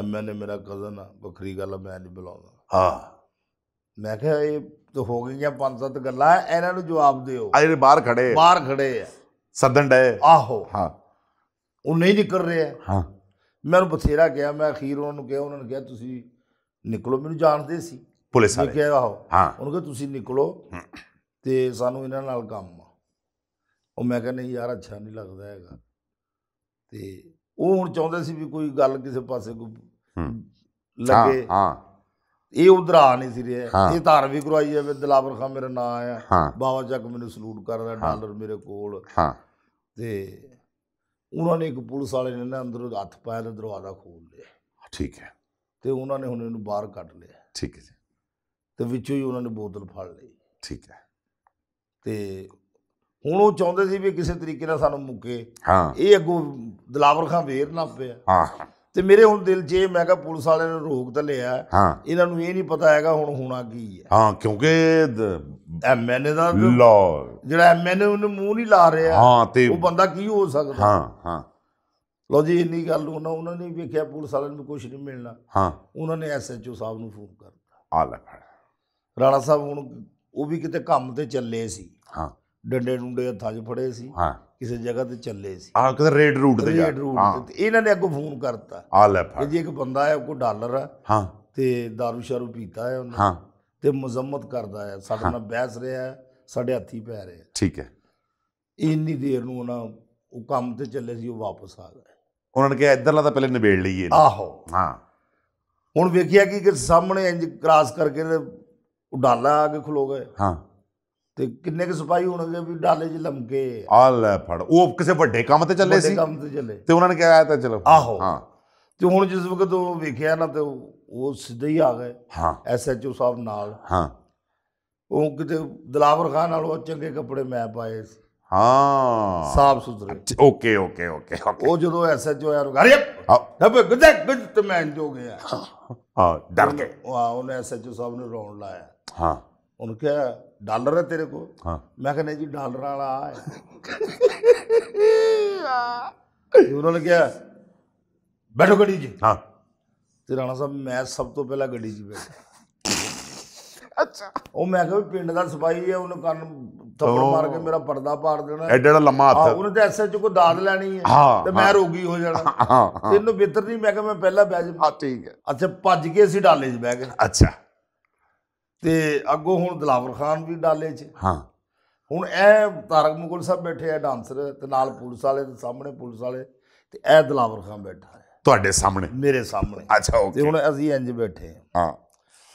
एम एन ए मेरा कजन है बखरी गल मैं नहीं बुला हाँ मैं ये तो हो गई पांच सत गल इन्हों जवाब दो बहर खड़े बहर खड़े सदन डे आहो हाँ वो नहीं निकल रहे हाँ ਮੈਂ ਬਥੇਰਾ ਕਿਹਾ ਮੈਂ ਅਖੀਰ ਉਹਨਾਂ ਨੂੰ ਕਿਹਾ ਉਹਨਾਂ ਨੇ ਕਿਹਾ ਤੁਸੀਂ ਨਿਕਲੋ ਮੈਨੂੰ ਜਾਣਦੇ ਸੀ ਪੁਲਿਸ ਵਾਲੇ ਕਿਹਾ ਆਹੋ ਹਾਂ ਉਹਨਾਂ ਕਿਹਾ ਤੁਸੀਂ ਨਿਕਲੋ ਤੇ ਸਾਨੂੰ ਇਹਨਾਂ ਨਾਲ ਕੰਮ ਆ ਉਹ ਮੈਂ ਕਹਿੰਦਾ ਨਹੀਂ ਯਾਰ ਅੱਛਾ ਨਹੀਂ ਲੱਗਦਾ ਹੈਗਾ ਤੇ ਉਹ ਹੁਣ ਚਾਹੁੰਦੇ ਸੀ ਵੀ ਕੋਈ ਗੱਲ ਕਿਸੇ ਪਾਸੇ ਕੋਈ ਲੱਗੇ ਹਾਂ ਇਹ ਉਧਰ ਆ ਨਹੀਂ ਸੀ ਰਿਹਾ ਇਹ ਵੀ ਕਰਵਾਈ ਜਾਵੇ ਦਿਲਾਵਰ ਖਾਨ ਮੇਰਾ ਨਾਮ ਆ ਬਾਬਾ ਜੱਗ ਮੈਨੂੰ ਸਲੂਟ ਕਰਦਾ ਡਾਲਰ ਮੇਰੇ ਕੋਲ ਹਾਂ ਤੇ ਉਹਨਾਂ ਨੇ ਇੱਕ ਪੁਲਿਸ ਵਾਲੇ ਨੇ ਨਾ ਅੰਦਰੋਂ ਹੱਥ ਪਾਇਆ ਤੇ ਦਰਵਾਜ਼ਾ ਖੋਲ ਲਿਆ ਠੀਕ ਹੈ ਤੇ ਉਹਨਾਂ ਨੇ ਹੁਣ ਇਹਨੂੰ ਬਾਹਰ ਕੱਢ ਲਿਆ ਠੀਕ ਹੈ ਜੀ ਤੇ ਵਿੱਚੋਂ ਹੀ ਉਹਨਾਂ ਨੇ ਬੋਤਲ ਫੜ ਲਈ ਠੀਕ ਹੈ ਤੇ ਹੁਣ ਉਹ ਚਾਹੁੰਦੇ ਸੀ ਵੀ ਕਿਸੇ ਤਰੀਕੇ ਨਾਲ ਸਾਨੂੰ ਮੁੱਕੇ ਹਾਂ ਇਹ ਅੱਗੋਂ ਦਲਾਵਰ ਖਾਂ ਵੇਰ ਨਾ ਪਿਆ ਹਾਂ ਤੇ ਮੇਰੇ ਹੁਣ ਦਿਲ ਜੇ ਮੈਂ ਕਿਹਾ ਪੁਲਿਸ ਵਾਲਿਆਂ ਨੇ ਰੋਕ ਤਾਂ ਲਿਆ ਹਾਂ ਇਹਨਾਂ ਨੂੰ ਇਹ ਨਹੀਂ ਪਤਾ ਹੈਗਾ ਹੁਣ ਹੋਣਾ ਕੀ ਹੈ ਹਾਂ ਕਿਉਂਕਿ ਐਮਐਨਏ ਦਾ ਲਾ ਜਿਹੜਾ ਐਮਐਨਏ ਉਹਨੂੰ ਮੂੰਹ ਨਹੀਂ ਲਾ ਰਿਹਾ ਹਾਂ ਤੇ ਉਹ ਬੰਦਾ ਕੀ ਹੋ ਸਕਦਾ ਹਾਂ ਹਾਂ ਲੋ ਜੀ ਇੰਨੀ ਗੱਲ ਉਹਨਾਂ ਉਹਨਾਂ ਨੇ ਵੇਖਿਆ ਪੁਲਿਸ ਵਾਲਿਆਂ ਨੂੰ ਕੁਝ ਨਹੀਂ ਮਿਲਣਾ ਹਾਂ ਉਹਨਾਂ ਨੇ ਐਸਐਚਓ ਸਾਹਿਬ ਨੂੰ ਫੋਨ ਕਰਤਾ ਆ ਲੈ ਰਾਣਾ ਸਾਹਿਬ ਹੁਣ ਉਹ ਵੀ ਕਿਤੇ ਕੰਮ ਤੇ ਚੱਲੇ ਸੀ ਹਾਂ ਡੰਡੇ ਡੁੰਡੇ ਹੱਥਾਂ 'ਚ ਫੜੇ ਸੀ ਹਾਂ ਕਿਸੇ ਜਗ੍ਹਾ ਤੇ ਚੱਲੇ ਸੀ ਆ ਕਿਤੇ ਰੇਡ ਰੂਟ ਤੇ ਜਾ ਰੇਡ ਇਹਨਾਂ ਨੇ ਅੱਗੋਂ ਫੋਨ ਕਰਤਾ ਆ ਲੈ ਫੜ ਜੀ ਇੱਕ ਬੰਦਾ ਆ ਕੋ ਡਾਲਰ ਆ ਹਾਂ ਤੇ दारू ਸ਼ਾਰੂ ਪੀਤਾ ਹੈ ਉਹਨੇ ਹਾਂ ਤੇ ਮੁਜ਼ਮਤ ਕਰਦਾ ਹੈ ਸਾਡੇ ਨਾਲ ਬਹਿਸ ਰਿਹਾ ਹੈ ਸਾਡੇ ਹੱਥੀ ਪੈ ਰਿਹਾ ਠੀਕ ਹੈ ਇੰਨੀ ਦੇਰ ਨੂੰ ਉਹਨਾਂ ਉਹ ਕੰਮ ਤੇ ਚੱਲੇ ਸੀ ਉਹ ਵਾਪਸ ਆ ਗਏ ਉਹਨਾਂ ਨੇ ਕਿਹਾ ਇੱਧਰਲਾ ਤਾਂ ਪਹਿਲੇ ਨਿਬੇੜ ਲਈਏ ਆਹੋ ਹਾਂ ਹੁਣ ਵੇਖਿਆ ਕਿ ਕਿ ਸਾਹਮਣੇ ਇੰਜ ਕ੍ਰਾਸ ਕਰਕੇ ਉਹ ਡਾਲਾ ਆ ਕੇ ਖਲੋ ਗਏ ਹਾਂ ਤੇ ਕਿੰਨੇ ਕੁ ਸਿਪਾਹੀ ਹੋਣਗੇ ਵੀ ਡਾਲੇ 'ਚ ਲਮਕੇ ਆ ਲੈ ਫੜ ਉਹ ਕਿਸੇ ਵੱਡੇ ਕੰਮ ਤੇ ਚੱਲੇ ਸੀ ਕੰਮ ਤੇ ਚੱਲੇ ਤੇ ਉਹਨਾਂ ਨੇ ਕਿਹਾ ਤਾਂ ਚਲੋ ਆਹੋ ਹਾਂ ਤੇ ਹੁਣ ਜਿਸ ਵਕਤ ਉਹ ਵੇਖਿਆ ਨਾ ਤੇ ਉਹ ਸਿੱਧੇ ਹੀ ਆ ਗਏ ਹਾਂ ਐਸਐਚਓ ਸਾਹਿਬ ਨਾਲ ਹਾਂ ਉਹ ਕਿਤੇ ਦਲਾਵਰ ਖਾਨ ਨਾਲੋਂ ਚੰਗੇ ਕੱਪੜੇ ਮੈਂ ਪਾਏ ਸੀ ਹਾਂ ਸਾਫ ਸੁਥਰੇ ਓਕੇ ਓਕੇ ਓਕੇ ਉਹ ਜਦੋਂ ਐਸਐਚਓ ਯਾਰ ਅਰੇ ਡੱਬੇ ਗੁੱਦੇ ਗੁੱਦ ਤੇ ਮੈਂ ਜੋ ਗਿਆ ਹਾਂ ਡਰ ਕੇ ਉਹ ਉਹਨੇ ਐਸਐਚਓ ਸਾਹਿਬ ਨੂੰ ਰੋਣ ਲਾਇਆ ਹਾਂ ਉਹਨੂੰ ਕਿਹਾ ਡਾਲਰ ਹੈ ਤੇਰੇ ਕੋ ਹਾਂ ਮੈਂ ਕਹਿੰਦਾ ਜੀ ਡਾਲਰ ਵਾਲਾ ਆ ਹੈ ਉਹਨਾਂ ਨੇ ਕਿਹਾ ਬੈਠੋ ਗੱਡੀ 'ਚ ਹਾਂ ਤੇ ਰਾਣਾ ਸਾਹਿਬ ਮੈਂ ਸਭ ਤੋਂ ਪਹਿਲਾਂ ਗੱਡੀ 'ਚ ਬੈਠਾ ਅੱਛਾ ਉਹ ਮੈਂ ਕਿਹਾ ਪਿੰਡ ਦਾ ਸਪਾਈ ਹੈ ਉਹਨੂੰ ਕੰਨ ਥੱਪੜ ਮਾਰ ਕੇ ਮੇਰਾ ਪਰਦਾ ਪਾੜ ਦੇਣਾ ਐਡਾ ਐਡਾ ਲੰਮਾ ਹੱਥ ਉਹਨੇ ਤਾਂ ਐਸਐਚ ਕੋ ਦਾਦ ਲੈਣੀ ਹੈ ਤੇ ਮੈਂ ਰੋਗੀ ਹੋ ਜਾਣਾ ਤੈਨੂੰ ਬਿੱਤਰ ਨਹੀਂ ਮੈਂ ਕਿਹਾ ਮੈਂ ਪਹਿਲਾਂ ਬੈਜ ਹਾਂ ਠੀਕ ਹੈ ਅੱਛਾ ਭੱਜ ਕੇ ਅਸੀਂ ਡਾਲੇ 'ਚ ਬਹਿ ਗਏ ਅੱਛਾ ਤੇ ਅੱਗੋਂ ਹੁਣ ਦਲਾਵਰ ਖਾਨ ਵੀ ਡਾਲੇ 'ਚ ਹਾਂ ਹੁਣ ਇਹ ਤਾਰਕ ਮੁਗਲ ਸਾਹਿਬ ਬੈਠੇ ਆ ਡਾਂਸਰ ਤੇ ਨਾਲ ਪੁਲਿਸ ਵਾਲੇ ਤੇ ਸਾਹਮਣੇ ਪੁਲਿਸ ਵਾਲੇ ਤੇ ਇਹ ਦਲਾਵਰ ਖਾਨ ਬੈਠਾ ਹੈ ਤੁਹਾਡੇ ਸਾਹਮਣੇ ਮੇਰੇ ਸਾਹਮਣੇ ਅੱਛਾ ਓਕੇ ਤੇ ਹੁਣ ਅਸੀਂ ਇੰਜ ਬੈਠੇ ਹਾਂ ਹਾਂ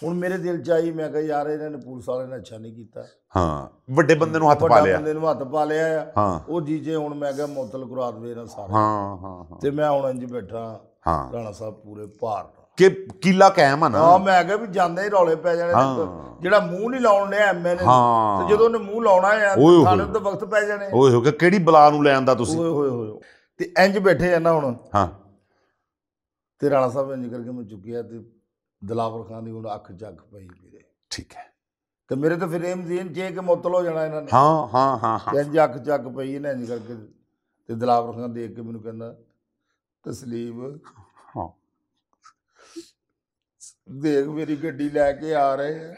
ਹੁਣ ਮੇਰੇ ਦਿਲ ਚ ਆਈ ਮੈਂ ਕਿਹਾ ਯਾਰ ਇਹਨਾਂ ਨੇ ਪੁਲਿਸ ਵਾਲੇ ਨੇ ਅੱਛਾ ਨਹੀਂ ਕੀਤਾ ਹਾਂ ਵੱਡੇ ਬੰਦੇ ਨੂੰ ਹੱਥ ਪਾ ਲਿਆ ਵੱਡੇ ਬੰਦੇ ਨੂੰ ਹੱਥ ਪਾ ਲਿਆ ਹਾਂ ਉਹ ਜੀਜੇ ਹੁਣ ਮੈਂ ਕਿਹਾ ਮੌਤਲ ਕਰਾ ਦੇ ਨਾ ਸਾਰੇ ਹਾਂ ਹਾਂ ਤੇ ਮੈਂ ਹੁਣ ਇੰਜ ਬੈਠਾ ਹਾਂ ਰਾਣਾ ਸਾਹਿਬ ਪੂਰੇ ਭਾਰਤ ਕਿ ਕੀਲਾ ਕਾਇਮ ਆ ਨਾ ਹਾਂ ਮੈਂ ਕਿਹਾ ਵੀ ਜਾਂਦੇ ਹੀ ਰੌਲੇ ਪੈ ਜਾਣੇ ਜਿਹੜਾ ਮੂੰਹ ਨਹੀਂ ਲਾਉਣ ਲਿਆ ਐਮਏ ਨੇ ਤੇ ਜਦੋਂ ਉਹਨੇ ਮੂੰਹ ਲਾਉਣਾ ਆ ਸਾਨੂੰ ਤਾਂ ਵਕਤ ਪੈ ਜਾਣੇ ਓਏ ਹੋਏ ਕਿਹੜੀ ਬਲਾ ਨੂੰ ਲੈ ਆਂਦਾ ਤੁਸੀਂ ਓਏ ਹੋਏ ਹੋਏ ਤੇ ਇੰਜ ਬੈਠੇ ਜਾਂਦਾ ਹੁਣ ਹਾਂ ਤੇ ਰਾਣਾ ਸਾਹਿਬ ਇੰਜ ਕਰਕੇ ਮੈਂ ਚੁੱਕਿਆ ਤੇ ਦਲਾਵਰ ਖਾਨ ਦੀ ਹੁਣ ਅੱਖ ਜੱਗ ਪਈ ਮੇਰੇ ਠੀਕ ਹੈ ਤੇ ਮੇਰੇ ਤਾਂ ਫਿਰ ਇਮਜ਼ੀਨ ਜੇ ਕਿ ਮੁੱਤਲ ਹੋ ਜਾਣਾ ਇਹਨਾਂ ਨੇ ਹਾਂ ਹਾਂ ਹਾਂ ਹਾਂ ਇੰਜ ਅੱਖ ਜੱਗ ਪਈ ਇਹਨਾਂ ਇੰਜ ਕਰਕੇ ਤੇ ਦਲਾਵਰ ਖਾਨ ਦੇਖ ਕੇ ਮੈਨੂੰ ਕਹਿੰਦਾ ਤਸਲੀਮ ਦੇਖ ਮੇਰੀ ਗੱਡੀ ਲੈ ਕੇ ਆ ਰਹੇ ਆ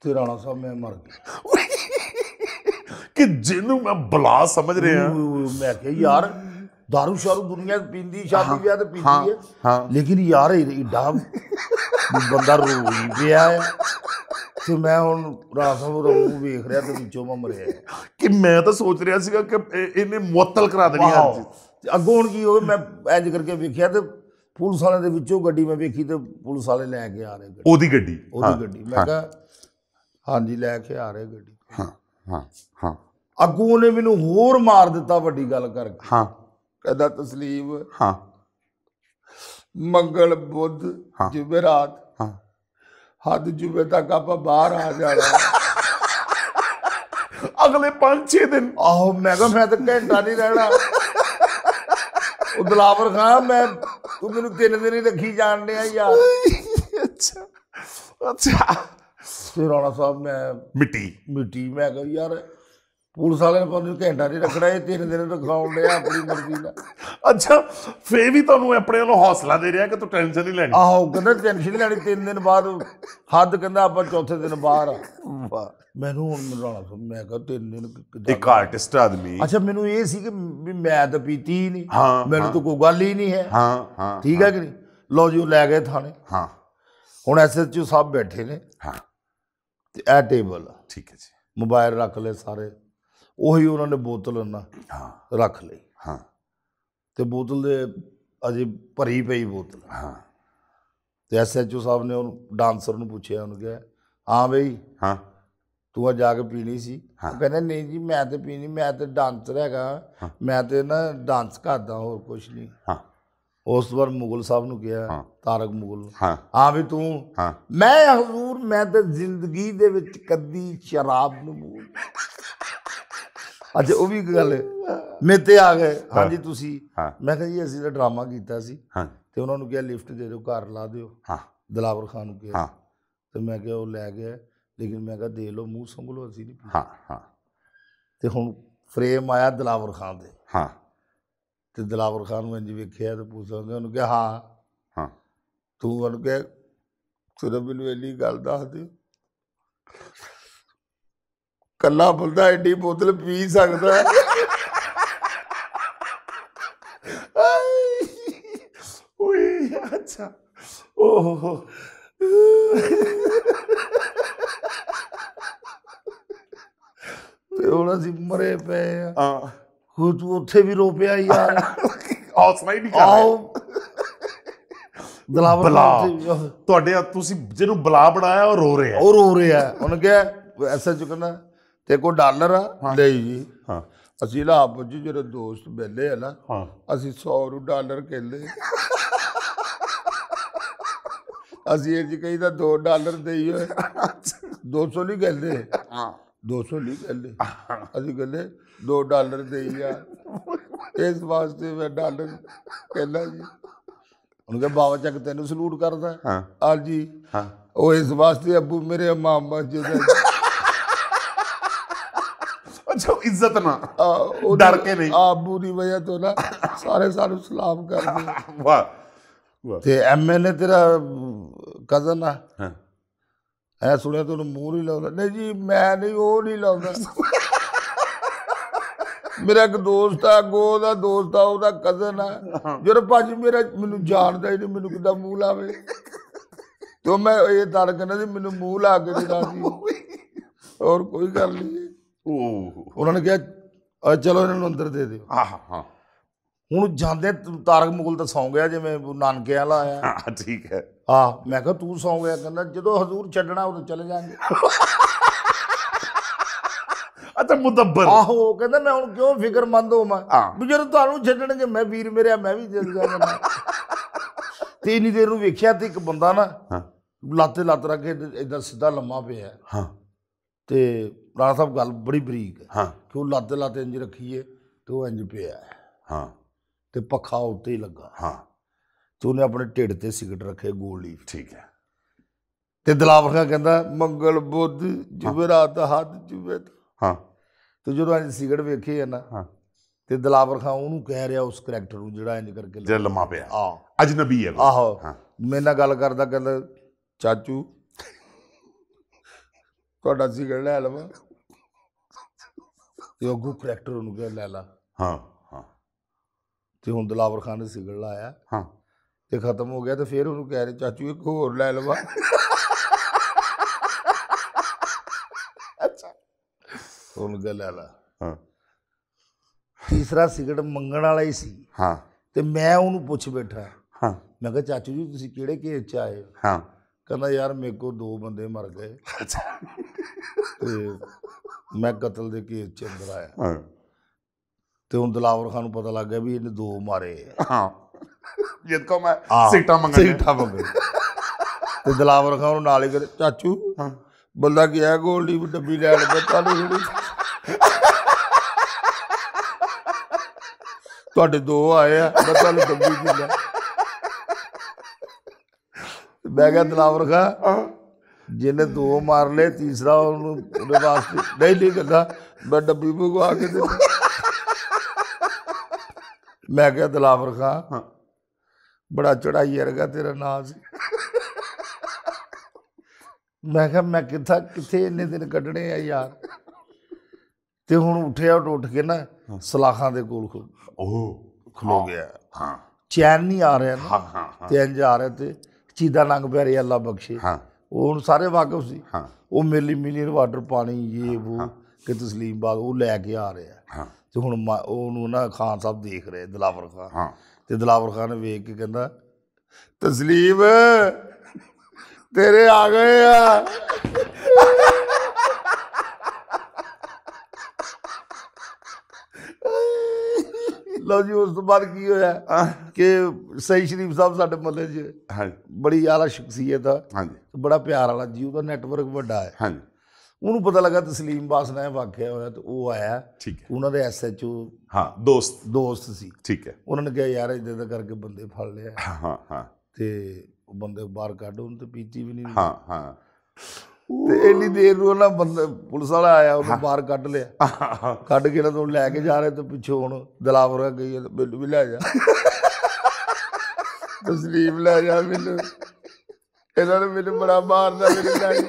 ਤੇ ਰਾਣਾ ਸਾਹਿਬ ਮੈਂ ਮਰ ਗਿਆ ਕਿ ਜਿਹਨੂੰ ਮੈਂ ਬਲਾ ਸਮਝ ਰਿਹਾ ਮੈਂ ਕਿਹਾ ਯਾਰ दारू ਸ਼ਾਰੂ ਦੁਨੀਆ ਪੀਂਦੀ ਸ਼ਾਦੀ ਵਿਆਹ ਤੇ ਪੀਂਦੀ ਹੈ ਹਾਂ ਲੇਕਿਨ ਯਾਰ ਇਹ ਡਾ ਬੰਦਾ ਰੋ ਗਿਆ ਹੈ ਤੇ ਮੈਂ ਹੁਣ ਨੂੰ ਰੋ ਵੇਖ ਰਿਹਾ ਤੇ ਵਿੱਚੋਂ ਮੈਂ ਮਰਿਆ ਕਿ ਮੈਂ ਤਾਂ ਸੋਚ ਰਿਹਾ ਸੀਗਾ ਕਿ ਇਹਨੇ ਮੁਅਤਲ ਕਰਾ ਦੇਣੀ ਹਰ ਚੀਜ਼ ਅੱਗੋਂ ਹੁਣ ਕੀ ਹੋਵੇ ਮੈਂ ਇੰਜ ਕਰਕੇ ਵੇਖਿਆ ਤੇ ਪੁਲਿਸ ਵਾਲਿਆਂ ਦੇ ਵਿੱਚੋਂ ਗੱਡੀ ਮੈਂ ਵੇਖੀ ਤੇ ਪੁਲਿਸ ਵਾਲੇ ਲੈ ਕੇ ਆ ਰਹੇ ਗੱਡੀ ਉਹਦੀ ਗੱਡੀ ਉਹਦੀ ਗੱਡੀ ਮੈਂ ਕਿਹਾ ਹਾਂਜੀ ਲੈ ਕੇ ਆ ਰਹੇ ਗੱਡੀ ਹਾਂ ਹਾਂ ਹਾਂ ਅੱਗੋਂ ਨੇ ਮੈਨੂੰ ਹੋਰ ਮਾਰ ਦਿੱਤਾ ਵੱਡੀ ਗੱਲ ਕਰਕੇ ਹਾਂ ਕਹਿੰਦਾ ਤਸਲੀਮ ਹਾਂ ਮੰਗਲ ਬੁੱਧ ਰਾਤ ਹਾਂ ਹੱਦ ਜੁਬੇ ਤੱਕ ਆਪਾਂ ਬਾਹਰ ਆ ਜਾਣਾ ਅਗਲੇ 5-6 ਦਿਨ ਆਹ ਮੈਂ ਕਿਹਾ ਮੈਂ ਤਾਂ ਘੰਟਾ ਨਹੀਂ ਰਹਿਣਾ ਬਲਾਵਰ ਖਾਂ ਮੈਂ ਤੂੰ ਮੈਨੂੰ ਤਿੰਨ ਦਿਨ ਹੀ ਰੱਖੀ ਜਾਣ ਡਿਆ ਯਾਰ ਅੱਛਾ ਅੱਛਾ ਤੇ ਸਾਹਿਬ ਮੈਂ ਮਿੱਟੀ ਮਿੱਟੀ ਮੈਂ ਕਹ ਯਾਰ ਪੁਲਿਸ ਵਾਲਿਆਂ ਨੇ ਪੰਜ ਘੰਟਾ ਨਹੀਂ ਰੱਖਣਾ ਇਹ ਤਿੰਨ ਦਿਨ ਰਖਾਉਣ ਲਿਆ ਆਪਣੀ ਮਰਜ਼ੀ ਨਾਲ ਅੱਛਾ ਫੇ ਵੀ ਤੁਹਾਨੂੰ ਆਪਣੇ ਵੱਲੋਂ ਹੌਸਲਾ ਦੇ ਰਿਹਾ ਕਿ ਤੂੰ ਟੈਨਸ਼ਨ ਨਹੀਂ ਲੈਣੀ ਆਹੋ ਕਹਿੰਦਾ ਟੈਨਸ਼ਨ ਨਹੀਂ ਲੈਣੀ ਤਿੰਨ ਦਿਨ ਬਾਅਦ ਹੱਦ ਕਹਿੰਦਾ ਆਪਾਂ ਚੌਥੇ ਦਿਨ ਬਾਹਰ ਵਾਹ ਮੈਨੂੰ ਹੁਣ ਮਰਾਣਾ ਮੈਂ ਕਹਾਂ ਤਿੰਨ ਦਿਨ ਇੱਕ ਆਰਟਿਸਟ ਆਦਮੀ ਅੱਛਾ ਮੈਨੂੰ ਇਹ ਸੀ ਕਿ ਮੈਂ ਤਾਂ ਪੀਤੀ ਹੀ ਨਹੀਂ ਮੈਨੂੰ ਤਾਂ ਕੋਈ ਗੱਲ ਹੀ ਨਹੀਂ ਹੈ ਹਾਂ ਹਾਂ ਠੀਕ ਹੈ ਕਿ ਨਹੀਂ ਲੋ ਜੀ ਉਹ ਲੈ ਗਏ ਥਾਣੇ ਹਾਂ ਹੁਣ ਐਸਐਚਓ ਸਾਹਿਬ ਬੈਠੇ ਨੇ ਹਾਂ ਤੇ ਇਹ ਟੇਬਲ ਠੀਕ ਹੈ ਜੀ ਮੋਬਾਈਲ ਰੱਖ ਲੈ ਸਾਰੇ ਉਹੀ ਉਹਨਾਂ ਨੇ ਬੋਤਲ ਨਾ ਹਾਂ ਰੱਖ ਲਈ ਹਾਂ ਤੇ ਬੋਤਲ ਦੇ ਅਜੇ ਭਰੀ ਪਈ ਬੋਤਲ ਹਾਂ ਤੇ ਐਸਐਚਓ ਸਾਹਿਬ ਨੇ ਉਹਨੂੰ ਡਾਂਸਰ ਨੂੰ ਪੁੱਛਿਆ ਉਹਨੂੰ ਕਿਹਾ ਹਾਂ ਬਈ ਹਾਂ ਤੂੰ ਆ ਜਾ ਕੇ ਪੀਣੀ ਸੀ ਉਹ ਕਹਿੰਦਾ ਨਹੀਂ ਜੀ ਮੈਂ ਤੇ ਪੀਣੀ ਮੈਂ ਤੇ ਡਾਂਸਰ ਹੈਗਾ ਮੈਂ ਤੇ ਨਾ ਡਾਂਸ ਕਰਦਾ ਹੋਰ ਕੁਝ ਨਹੀਂ ਹਾਂ ਉਸ ਵਾਰ ਮੁਗਲ ਸਾਹਿਬ ਨੂੰ ਕਿਹਾ ਤਾਰਕ ਮੁਗਲ ਹਾਂ ਹਾਂ ਵੀ ਤੂੰ ਮੈਂ ਹਜ਼ੂਰ ਮੈਂ ਤੇ ਜ਼ਿੰਦਗੀ ਦੇ ਵਿੱਚ ਕਦੀ ਸ਼ਰਾਬ ਨੂੰ ਮੂਲ ਅੱਜ ਉਹ ਵੀ ਗੱਲ ਮੇਤੇ ਆ ਗਏ ਹਾਂਜੀ ਤੁਸੀਂ ਮੈਂ ਕਿਹਾ ਜੀ ਅਸੀਂ ਤਾਂ ਡਰਾਮਾ ਕੀਤਾ ਸੀ ਹਾਂ ਤੇ ਉਹਨਾਂ ਨੂੰ ਕਿਹਾ ਲਿਫਟ ਦੇ ਦਿਓ ਘਰ ਲਾ ਦਿਓ ਹਾਂ ਦਲਾਵਰ ਖਾਨ ਨੂੰ ਕਿਹਾ ਹਾਂ ਤੇ ਮੈਂ ਕਿਹਾ ਉਹ ਲੈ ਗਿਆ ਲੇਕਿਨ ਮੈਂ ਕਿਹਾ ਦੇ ਲਓ ਮੂੰਹ ਸੰਭਲੋ ਅਸੀਂ ਨਹੀਂ ਹਾਂ ਹਾਂ ਤੇ ਹੁਣ ਫਰੇਮ ਆਇਆ ਦਲਾਵਰ ਖਾਨ ਦੇ ਹਾਂ ਤੇ ਦਲਾਵਰ ਖਾਨ ਨੂੰ ਇੰਜ ਵੇਖਿਆ ਤੇ ਪੁੱਛਾਂਗੇ ਉਹਨੂੰ ਕਿਹਾ ਹਾਂ ਹਾਂ ਤੂੰ ਉਹਨੂੰ ਕਿਹਾ ਸਿਰਫ ਮੈਨੂੰ ਗੱਲ ਦੱਸ ਦੇ ਕੱਲਾ ਬੰਦਾ ਐਡੀ ਬੋਤਲ ਪੀ ਸਕਦਾ ਓਏ ਅੱਛਾ ਓਹ ਤੇ ਹੁਣ ਅਸੀਂ ਮਰੇ ਪਏ ਆ ਹਾਂ ਹੋ ਤੂੰ ਉੱਥੇ ਵੀ ਰੋ ਪਿਆ ਯਾਰ ਹੌਸਲਾ ਹੀ ਨਹੀਂ ਕਰ ਆਓ ਦਲਾਵਰ ਤੁਹਾਡੇ ਤੁਸੀਂ ਜਿਹਨੂੰ ਬਲਾ ਬਣਾਇਆ ਉਹ ਰੋ ਰਿਹਾ ਉਹ ਰੋ ਰਿਹਾ ਉਹਨੇ ਕਿਹਾ ਐਸਾ ਚੁਕਣਾ ਤੇ ਕੋ ਡਾਲਰ ਆ ਲਈ ਜੀ ਹਾਂ ਅਸੀਂ ਲਾ ਆਪੋ ਜਿਹੜੇ ਦੋਸਤ ਬੈਲੇ ਆ ਨਾ ਹਾਂ ਅਸੀਂ 100 ਰੁ ਡਾਲਰ ਕਹਿੰਦੇ ਅਸੀਂ ਇਹ ਜੀ ਕਹਿੰਦਾ 2 ਡਾਲਰ ਦੇਈ ਹੋਏ 200 ਨਹੀਂ ਕਹਿੰਦੇ ਹਾਂ 200 ਨਹੀਂ ਕਹਿੰਦੇ ਅਸੀਂ ਕਹਿੰਦੇ 2 ਡਾਲਰ ਦੇਈ ਆ ਇਸ ਵਾਸਤੇ ਮੈਂ ਡਾਲਰ ਕਹਿੰਦਾ ਜੀ ਉਹਨੂੰ ਕਹਿੰਦਾ ਬਾਬਾ ਚੱਕ ਤੈਨੂੰ ਸਲੂਟ ਕਰਦਾ ਹਾਂ ਆ ਜੀ ਹਾਂ ਉਹ ਇਸ ਵਾਸਤੇ ਅੱਬੂ ਮੇਰੇ ਮਾਮਾ ਜੀ ਦਾ ਇੱਜ਼ਤ ਨਾ ਡਰ ਕੇ ਨਹੀਂ ਆਬੂ ਦੀ ਵਜ੍ਹਾ ਤੋਂ ਨਾ ਸਾਰੇ ਸਾਨੂੰ ਸਲਾਮ ਕਰਦੇ ਵਾਹ ਵਾਹ ਤੇ ਐਮਐਲਏ ਤੇਰਾ ਕਜ਼ਨ ਆ ਹਾਂ ਐ ਸੁਣਿਆ ਤੈਨੂੰ ਮੂੰਹ ਨਹੀਂ ਲਾਉਂਦਾ ਨਹੀਂ ਜੀ ਮੈਂ ਨਹੀਂ ਉਹ ਨਹੀਂ ਲਾਉਂਦਾ ਮੇਰਾ ਇੱਕ ਦੋਸਤ ਆ ਗੋ ਦਾ ਦੋਸਤ ਆ ਉਹਦਾ ਕਜ਼ਨ ਆ ਜਦੋਂ ਭਾਜੀ ਮੇਰਾ ਮੈਨੂੰ ਜਾਣਦਾ ਹੀ ਨਹੀਂ ਮੈਨੂੰ ਕਿਦਾਂ ਮੂੰਹ ਲਾਵੇ ਤੋ ਮੈਂ ਇਹ ਦਰ ਨਾ ਸੀ ਮੈਨੂੰ ਮੂੰਹ ਲਾ ਕੇ ਦਿੰਦਾ ਸੀ ਹੋਰ ਕੋਈ ਗੱਲ ਨਹੀਂ ਉਹ ਉਹਨਾਂ ਨੇ ਕਿਹਾ ਚਲੋ ਇਹਨਾਂ ਨੂੰ ਅੰਦਰ ਦੇ ਦਿਓ ਆਹ ਹਾਂ ਹੁਣ ਜਾਂਦੇ ਤਾਰਕ ਮੁਗਲ ਤਾਂ ਸੌਂ ਗਿਆ ਜਿਵੇਂ ਨਾਨਕੇ ਵਾਲਾ ਆਇਆ ਹਾਂ ਠੀਕ ਹੈ ਆ ਮੈਂ ਕਿਹਾ ਤੂੰ ਸੌਂ ਗਿਆ ਕਹਿੰਦਾ ਜਦੋਂ ਹਜ਼ੂਰ ਛੱਡਣਾ ਉਦੋਂ ਚਲੇ ਜਾਣਗੇ ਅਤੇ ਮੁਦੱਬਰ ਆਹੋ ਕਹਿੰਦਾ ਮੈਂ ਹੁਣ ਕਿਉਂ ਫਿਕਰਮੰਦ ਹੋਵਾਂ ਵੀ ਜਦੋਂ ਤੁਹਾਨੂੰ ਛੱਡਣਗੇ ਮੈਂ ਵੀਰ ਮੇਰੇ ਮੈਂ ਵੀ ਜਲ ਜਾਵਾਂਗਾ ਤੇ ਨਹੀਂ ਦੇਰ ਨੂੰ ਵੇਖਿਆ ਤੇ ਇੱਕ ਬੰਦਾ ਨਾ ਹਾਂ ਲਾਤੇ ਲੱਤ ਰੱਖ ਕੇ ਇਦਾਂ ਸਿੱਧਾ ਲੰਮਾ ਪਿਆ ਹਾਂ ਤੇ ਰਾਜ ਸਾਹਿਬ ਗੱਲ ਬੜੀ ਬਰੀਕ ਹੈ ਹਾਂ ਕਿ ਉਹ ਲੱਦ ਲੱਦ ਇੰਜ ਰੱਖੀਏ ਤੇ ਉਹ ਇੰਜ ਪਿਆ ਹਾਂ ਤੇ ਪੱਖਾ ਉੱਤੇ ਹੀ ਲੱਗਾ ਹਾਂ ਤੇ ਉਹਨੇ ਆਪਣੇ ਢਿੱਡ ਤੇ ਸਿਗਰਟ ਰੱਖੇ ਗੋਲ ਲੀਫ ਠੀਕ ਹੈ ਤੇ ਦਲਾਵਰ ਖਾਂ ਕਹਿੰਦਾ ਮੰਗਲ ਬੁੱਧ ਜੁਬਰਾਤ ਹੱਥ ਜੁਬੇ ਹਾਂ ਤੇ ਜਦੋਂ ਅਸੀਂ ਸਿਗਰਟ ਵੇਖੀ ਹੈ ਨਾ ਹਾਂ ਤੇ ਦਲਾਵਰ ਖਾਂ ਉਹਨੂੰ ਕਹਿ ਰਿਹਾ ਉਸ ਕੈਰੈਕਟਰ ਨੂੰ ਜਿਹੜਾ ਇੰਜ ਕਰਕੇ ਜਿਹੜਾ ਲੰਮਾ ਪਿਆ ਆ ਅਜਨਬੀ ਹੈ ਆਹੋ ਮੇਰੇ ਨਾਲ ਗੱਲ ਕਰਦਾ ਕਹਿੰਦਾ ਚਾਚੂ ਤੁਹਾਡਾ ਸਿਗਰਟ ਲੈ ਲਵਾਂ ਤੇ ਗੂ ਕਰੈਕਟਰ ਉਹਨੂੰ ਕਿਹਾ ਲੈ ਲਾ ਹਾਂ ਹਾਂ ਤੇ ਹੁਣ ਦਲਾਵਰ ਖਾਨ ਨੇ ਸਿਗਲ ਲਾਇਆ ਹਾਂ ਤੇ ਖਤਮ ਹੋ ਗਿਆ ਤੇ ਫਿਰ ਉਹਨੂੰ ਕਹਿ ਰਹੇ ਚਾਚੂ ਇੱਕ ਹੋਰ ਲੈ ਲਵਾ ਅੱਛਾ ਉਹਨੂੰ ਕਿਹਾ ਲੈ ਲਾ ਹਾਂ ਤੀਸਰਾ ਸਿਗਰਟ ਮੰਗਣ ਵਾਲਾ ਹੀ ਸੀ ਹਾਂ ਤੇ ਮੈਂ ਉਹਨੂੰ ਪੁੱਛ ਬੈਠਾ ਹਾਂ ਮੈਂ ਕਿਹਾ ਚਾਚੂ ਜੀ ਤੁਸੀਂ ਕਿਹੜੇ ਕੇਸ ਚ ਆਏ ਹਾਂ ਕਹਿੰਦਾ ਯਾਰ ਮੇਰੇ ਕੋ ਦੋ ਬੰਦੇ ਮਰ ਗਏ ਅੱਛਾ ਤੇ ਮੈਂ ਕਤਲ ਦੇ ਕੇਸ ਚ ਅੰਦਰ ਆਇਆ ਤੇ ਹੁਣ ਦਲਾਵਰ ਖਾਨ ਨੂੰ ਪਤਾ ਲੱਗ ਗਿਆ ਵੀ ਇਹਨੇ ਦੋ ਮਾਰੇ ਹਾਂ ਜਦ ਕੋ ਮੈਂ ਸਿੱਟਾ ਮੰਗਣ ਸਿੱਟਾ ਮੰਗਣ ਤੇ ਦਲਾਵਰ ਖਾਨ ਨੂੰ ਨਾਲ ਹੀ ਕਰੇ ਚਾਚੂ ਬੰਦਾ ਗਿਆ ਗੋਲਡੀ ਵੀ ਡੱਬੀ ਲੈਣ ਤੇ ਨੂੰ ਜਿਹੜੀ ਤੁਹਾਡੇ ਦੋ ਆਏ ਆ ਮੈਂ ਤੁਹਾਨੂੰ ਡੱਬੀ ਦਿੰਦਾ ਮੈਂ ਕਿਹਾ ਦਲਾਵਰ ਖਾਨ ਜਿਹਨੇ ਦੋ ਮਾਰ ਲਏ ਤੀਸਰਾ ਉਹਨੂੰ ਉਹਦੇ ਵਾਸਤੇ ਨਹੀਂ ਨਹੀਂ ਕਰਦਾ ਮੈਂ ਡੱਬੀ ਭਗਵਾ ਕੇ ਦੇ ਮੈਂ ਕਿਹਾ ਦਲਾਵਰ ਹਾਂ ਬੜਾ ਚੜਾਈ ਵਰਗਾ ਤੇਰਾ ਨਾਂ ਸੀ ਮੈਂ ਕਿਹਾ ਮੈਂ ਕਿੱਥਾ ਕਿੱਥੇ ਇੰਨੇ ਦਿਨ ਕੱਢਣੇ ਆ ਯਾਰ ਤੇ ਹੁਣ ਉੱਠਿਆ ਉੱਠ ਕੇ ਨਾ ਸਲਾਖਾਂ ਦੇ ਕੋਲ ਖੋ ਉਹ ਖਲੋ ਗਿਆ ਹਾਂ ਚੈਨ ਨਹੀਂ ਆ ਰਿਹਾ ਨਾ ਹਾਂ ਹਾਂ ਤੇ ਇੰਜ ਆ ਰਿਹਾ ਤੇ ਚੀਦਾ ਲੰਗ ਪੈ ਰਿਹਾ ਅੱਲਾ ਬਖਸ਼ੇ ਹਾਂ ਉਹ ਸਾਰੇ ਵਾਕਫ ਸੀ ਹਾਂ ਉਹ ਮੇਰੇ ਮਿਲੀਅਨ ਵਾਟਰ ਪਾਣੀ ਇਹ ਉਹ ਕਿ ਤਸਲੀਮ ਬਾਗ ਉਹ ਲੈ ਕੇ ਆ ਰਿਹਾ ਹਾਂ ਤੇ ਹੁਣ ਉਹਨੂੰ ਨਾ ਖਾਨ ਸਾਹਿਬ ਦੇਖ ਰਹੇ ਦਲਾਵਰ ਖਾਨ ਹਾਂ ਤੇ ਦਲਾਵਰ ਖਾਨ ਨੇ ਵੇਖ ਕੇ ਕਹਿੰਦਾ ਤਸਲੀਮ ਤੇਰੇ ਆ ਗਏ ਆ ਲਓ ਜੀ ਉਸ ਤੋਂ ਬਾਅਦ ਕੀ ਹੋਇਆ ਕਿ ਸਹੀ ਸ਼ਰੀਫ ਸਾਹਿਬ ਸਾਡੇ ਮੱਲੇ 'ਚ ਹਾਂਜੀ ਬੜੀ ਆਲਾ ਸ਼ਖਸੀਅਤ ਆ ਹਾਂਜੀ ਬੜਾ ਪਿਆਰ ਵਾਲਾ ਜੀ ਉਹਦਾ ਨੈਟਵਰਕ ਵੱਡਾ ਹੈ ਹਾਂਜੀ ਉਹਨੂੰ ਪਤਾ ਲੱਗਾ ਤਸਲੀਮ ਬਾਸ ਨੇ ਵਾਕਿਆ ਹੋਇਆ ਤੇ ਉਹ ਆਇਆ ਠੀਕ ਹੈ ਉਹਨਾਂ ਦੇ ਐਸਐਚਓ ਹਾਂ ਦੋਸਤ ਦੋਸਤ ਸੀ ਠੀਕ ਹੈ ਉਹਨਾਂ ਨੇ ਕਿਹਾ ਯਾਰ ਇਦਾਂ ਦਾ ਕਰਕੇ ਬੰਦੇ ਫੜ ਲਿਆ ਹਾਂ ਹਾਂ ਤੇ ਉਹ ਬੰਦੇ ਬਾਹਰ ਕੱਢ ਉਹਨੂੰ ਤੇ ਪੀਤੀ ਵੀ ਨਹੀਂ ਹਾਂ ਹਾਂ ਤੇ ਇੰਨੀ ਦੇਰ ਨੂੰ ਉਹਨਾਂ ਬੰਦੇ ਪੁਲਿਸ ਵਾਲਾ ਆਇਆ ਉਹਨੂੰ ਬਾਹਰ ਕੱਢ ਲਿਆ ਕੱਢ ਕੇ ਨਾ ਤੋਂ ਲੈ ਕੇ ਜਾ ਰਹੇ ਤੇ ਪਿੱਛੋਂ ਹੁਣ ਦਲਾਵਰ ਗਈ ਮੈਨੂੰ ਵੀ ਲੈ ਜਾ ਤਸਲੀਮ ਲੈ ਜਾ ਮੈਨੂੰ ਇਹਨਾਂ ਨੇ ਮੈਨੂੰ ਬੜਾ ਮਾਰਦਾ ਮੇਰੇ ਨਾਲ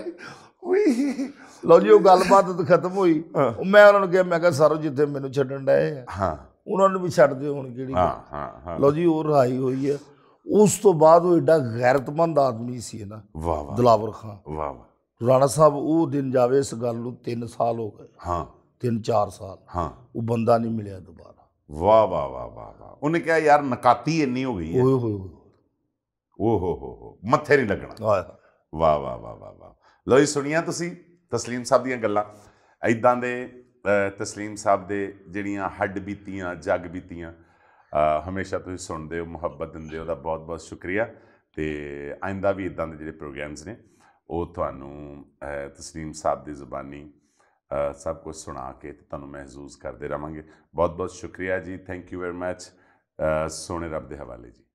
ਉਈ ਲਓ ਜੀ ਉਹ ਗੱਲਬਾਤ ਖਤਮ ਹੋਈ ਮੈਂ ਉਹਨਾਂ ਨੂੰ ਕਿਹਾ ਮੈਂ ਕਿਹਾ ਸਰ ਜਿੱਥੇ ਮੈਨੂੰ ਛੱਡਣ ਡਏ ਹੈ ਹਾਂ ਉਹਨਾਂ ਨੂੰ ਵੀ ਛੱਡ ਦਿਓ ਹੁਣ ਕਿਹੜੀ ਹਾਂ ਹਾਂ ਹਾਂ ਲਓ ਜੀ ਉਹ ਰਹਾਈ ਹੋਈ ਹੈ ਉਸ ਤੋਂ ਬਾਅਦ ਉਹ ਐਡਾ ਗੈਰਤਮੰਦ ਆਦਮੀ ਸੀ ਨਾ ਵਾਹ ਵਾਹ ਦਲਾਵਰ ਖਾਨ ਵਾਹ ਵਾਹ ਰਾਣਾ ਸਾਹਿਬ ਉਹ ਦਿਨ ਜਾਵੇ ਇਸ ਗੱਲ ਨੂੰ 3 ਸਾਲ ਹੋ ਗਏ ਹਾਂ 3-4 ਸਾਲ ਹਾਂ ਉਹ ਬੰਦਾ ਨਹੀਂ ਮਿਲਿਆ ਦੁਬਾਰਾ ਵਾਹ ਵਾਹ ਵਾਹ ਵਾਹ ਵਾਹ ਉਹਨੇ ਕਿਹਾ ਯਾਰ ਨਕਾਤੀ ਇੰਨੀ ਹੋ ਗਈ ਹੈ ਓਏ ਹੋਏ ਓ ਹੋ ਹੋ ਹੋ ਮੱਥੇ ਨਹੀਂ ਲੱਗਣਾ ਵਾਹ ਵਾਹ ਵਾਹ ਵਾਹ ਵਾਹ ਲੋ ਜੀ ਸੁਣੀਆਂ ਤੁਸੀਂ ਤਸਲੀਮ ਸਾਹਿਬ ਦੀਆਂ ਗੱਲਾਂ ਐਦਾਂ ਦੇ ਤਸਲੀਮ ਸਾਹਿਬ ਦੇ ਜਿਹੜੀਆਂ ਹੱਡ ਬੀਤੀਆਂ ਜਗ ਬੀਤੀਆਂ ਹਮੇਸ਼ਾ ਤੁਸੀਂ ਸੁਣਦੇ ਹੋ ਮੁਹੱਬਤ ਦਿੰਦੇ ਹੋ ਦਾ ਬਹੁਤ ਬਹੁਤ ਸ਼ੁਕਰੀਆ ਤੇ ਆਇੰਦਾ ਵੀ ਇਦਾਂ ਦੇ ਜਿਹੜੇ ਪ੍ਰੋਗਰਾਮਸ ਨੇ ਉਹ ਤੁਹਾਨੂੰ ਤਸਲੀਮ ਸਾਹਿਬ ਦੀ ਜ਼ੁਬਾਨੀ ਸਭ ਕੁਝ ਸੁਣਾ ਕੇ ਤੁਹਾਨੂੰ ਮਹਿਸੂਸ ਕਰਦੇ ਰਵਾਂਗੇ ਬਹੁਤ ਬਹੁਤ ਸ਼ੁਕਰੀਆ ਜੀ ਥੈਂਕ ਯੂ ਵੈਰੀ ਮੱਚ ਸੋਨੇ ਰੱਬ ਦੇ ਹਵਾਲੇ ਜੀ